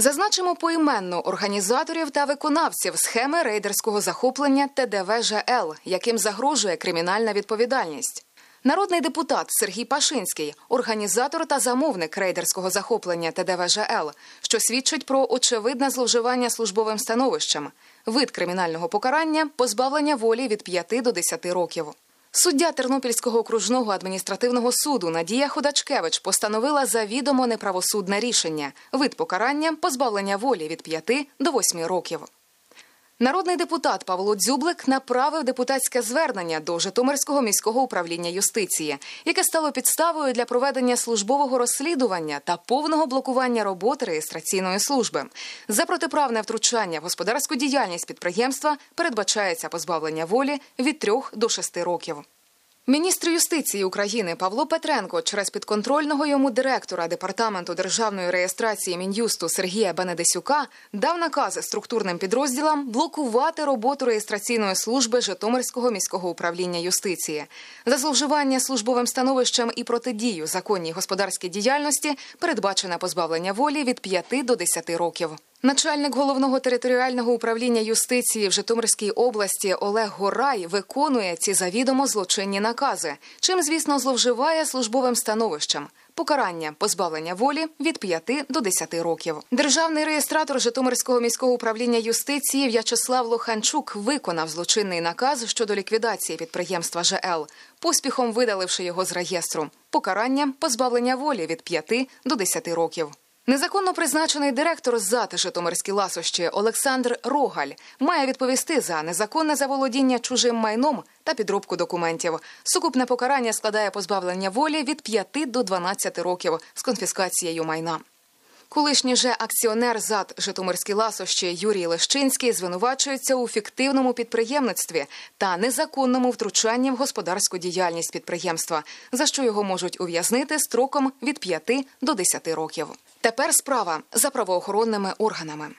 Зазначимо поіменно організаторів та виконавців схеми рейдерського захоплення ТДВЖЛ, яким загрожує кримінальна відповідальність. Народний депутат Сергій Пашинський, організатор та замовник рейдерського захоплення ТДВЖЛ, що свідчить про очевидне зловживання службовим становищем, вид кримінального покарання, позбавлення волі від 5 до 10 років. Суддя Тернопільського окружного адміністративного суду Надія Худачкевич постановила завідомо неправосудне рішення. Вид покарання позбавлення волі від 5 до 8 років. Народний депутат Павло Дзюблик направив депутатське звернення до Житомирського міського управління юстиції, яке стало підставою для проведення службового розслідування та повного блокування роботи реєстраційної служби. За протиправне втручання в господарську діяльність підприємства передбачається позбавлення волі від трьох до шести років. Міністр юстиції України Павло Петренко через підконтрольного йому директора департаменту державної реєстрації мін'юсту Сергія Бенедесюка дав накази структурним підрозділам блокувати роботу реєстраційної служби Житомирського міського управління юстиції за зловживання службовим становищем і протидію законній господарській діяльності передбачене позбавлення волі від 5 до 10 років. Начальник головного територіального управління юстиції в Житомирській області Олег Горай виконує ці завідомо злочинні накази, чим, звісно, зловживає службовим становищем. Покарання позбавлення волі від 5 до 10 років. Державний реєстратор Житомирського міського управління юстиції В'ячеслав Лоханчук виконав злочинний наказ щодо ліквідації підприємства ЖЛ, поспіхом видаливши його з реєстру. Покарання позбавлення волі від 5 до 10 років. Незаконно призначений директор ЗАТ Житомирські ласощі Олександр Рогаль має відповісти за незаконне заволодіння чужим майном та підробку документів. Сукупне покарання складає позбавлення волі від 5 до 12 років з конфіскацією майна. Колишній же акціонер зад Житомирські ласощі Юрій Лещинський звинувачується у фіктивному підприємництві та незаконному втручанні в господарську діяльність підприємства, за що його можуть ув'язнити строком від 5 до 10 років. Тепер справа за правоохоронними органами.